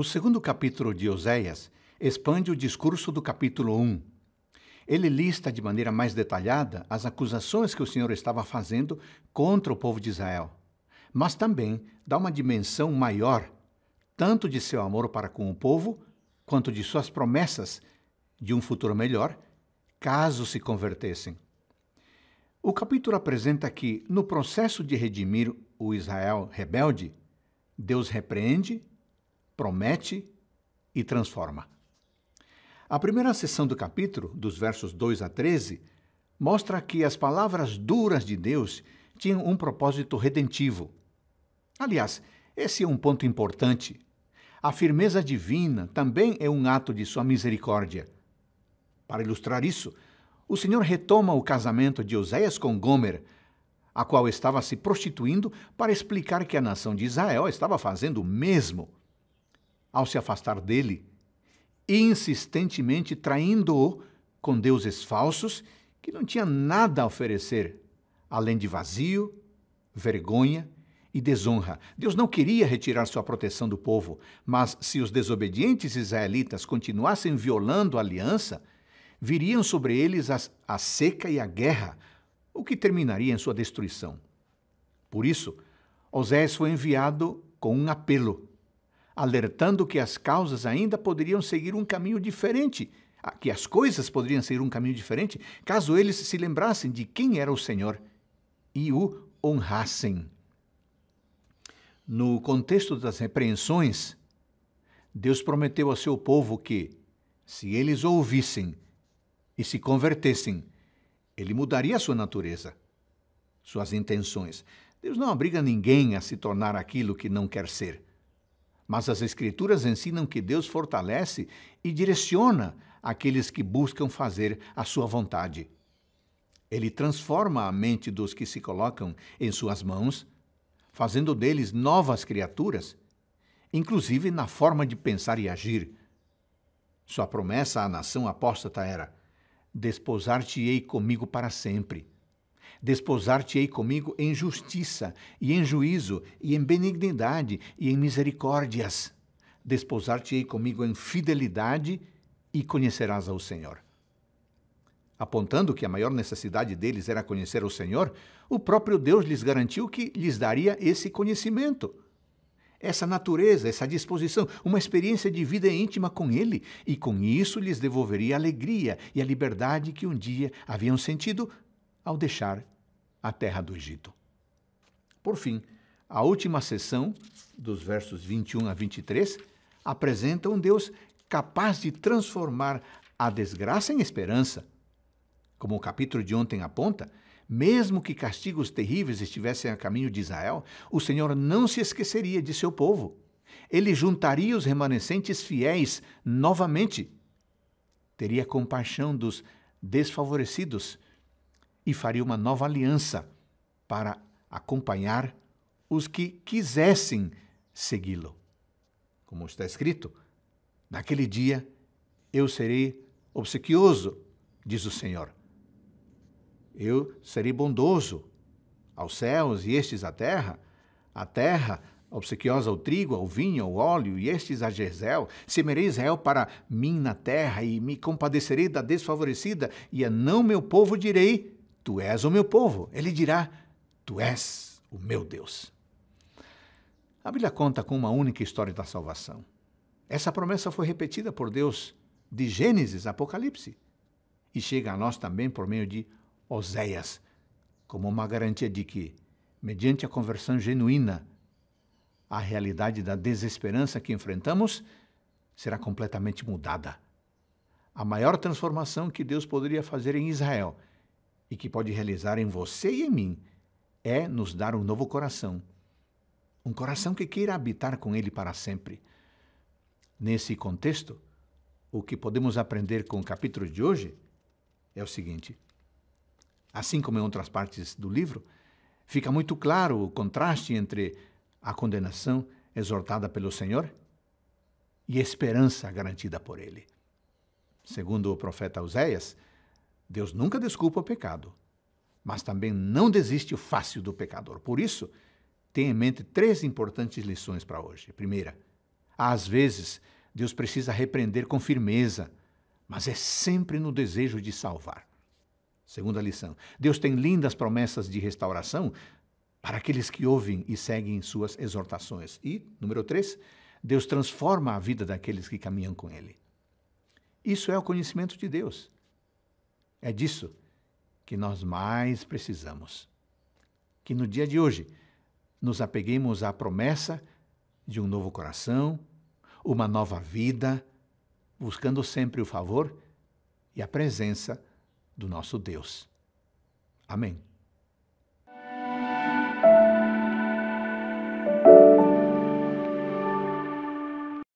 O segundo capítulo de Oséias expande o discurso do capítulo 1. Ele lista de maneira mais detalhada as acusações que o Senhor estava fazendo contra o povo de Israel, mas também dá uma dimensão maior, tanto de seu amor para com o povo, quanto de suas promessas de um futuro melhor, caso se convertessem. O capítulo apresenta que, no processo de redimir o Israel rebelde, Deus repreende promete e transforma. A primeira sessão do capítulo, dos versos 2 a 13, mostra que as palavras duras de Deus tinham um propósito redentivo. Aliás, esse é um ponto importante. A firmeza divina também é um ato de sua misericórdia. Para ilustrar isso, o Senhor retoma o casamento de Oséias com Gomer, a qual estava se prostituindo, para explicar que a nação de Israel estava fazendo o mesmo ao se afastar dele, insistentemente traindo-o com deuses falsos que não tinha nada a oferecer, além de vazio, vergonha e desonra. Deus não queria retirar sua proteção do povo, mas se os desobedientes israelitas continuassem violando a aliança, viriam sobre eles as, a seca e a guerra, o que terminaria em sua destruição. Por isso, Osés foi enviado com um apelo alertando que as causas ainda poderiam seguir um caminho diferente, que as coisas poderiam seguir um caminho diferente, caso eles se lembrassem de quem era o Senhor e o honrassem. No contexto das repreensões, Deus prometeu a seu povo que, se eles ouvissem e se convertessem, ele mudaria a sua natureza, suas intenções. Deus não obriga ninguém a se tornar aquilo que não quer ser. Mas as Escrituras ensinam que Deus fortalece e direciona aqueles que buscam fazer a sua vontade. Ele transforma a mente dos que se colocam em suas mãos, fazendo deles novas criaturas, inclusive na forma de pensar e agir. Sua promessa à nação apóstata era: Desposar-te-ei comigo para sempre Desposar-te-ei comigo em justiça, e em juízo, e em benignidade, e em misericórdias. Desposar-te-ei comigo em fidelidade, e conhecerás ao Senhor. Apontando que a maior necessidade deles era conhecer o Senhor, o próprio Deus lhes garantiu que lhes daria esse conhecimento essa natureza, essa disposição, uma experiência de vida íntima com Ele, e com isso lhes devolveria a alegria e a liberdade que um dia haviam sentido ao deixar a terra do Egito. Por fim, a última sessão, dos versos 21 a 23, apresenta um Deus capaz de transformar a desgraça em esperança. Como o capítulo de ontem aponta, mesmo que castigos terríveis estivessem a caminho de Israel, o Senhor não se esqueceria de seu povo. Ele juntaria os remanescentes fiéis novamente. Teria compaixão dos desfavorecidos e faria uma nova aliança para acompanhar os que quisessem segui-lo. Como está escrito, naquele dia eu serei obsequioso, diz o Senhor. Eu serei bondoso aos céus e estes à terra, a terra obsequiosa ao trigo, ao vinho, ao óleo, e estes a Jezeel. Semerei Israel para mim na terra, e me compadecerei da desfavorecida, e a não meu povo direi, Tu és o meu povo. Ele dirá: Tu és o meu Deus. A Bíblia conta com uma única história da salvação. Essa promessa foi repetida por Deus de Gênesis Apocalipse e chega a nós também por meio de Oséias, como uma garantia de que, mediante a conversão genuína, a realidade da desesperança que enfrentamos será completamente mudada. A maior transformação que Deus poderia fazer em Israel e que pode realizar em você e em mim é nos dar um novo coração. Um coração que queira habitar com Ele para sempre. Nesse contexto, o que podemos aprender com o capítulo de hoje é o seguinte: assim como em outras partes do livro, fica muito claro o contraste entre a condenação exortada pelo Senhor e a esperança garantida por Ele. Segundo o profeta Oséias, Deus nunca desculpa o pecado, mas também não desiste o fácil do pecador. Por isso, tenha em mente três importantes lições para hoje. Primeira, às vezes Deus precisa repreender com firmeza, mas é sempre no desejo de salvar. Segunda lição: Deus tem lindas promessas de restauração para aqueles que ouvem e seguem suas exortações. E, número três, Deus transforma a vida daqueles que caminham com Ele. Isso é o conhecimento de Deus. É disso que nós mais precisamos. Que no dia de hoje nos apeguemos à promessa de um novo coração, uma nova vida, buscando sempre o favor e a presença do nosso Deus. Amém.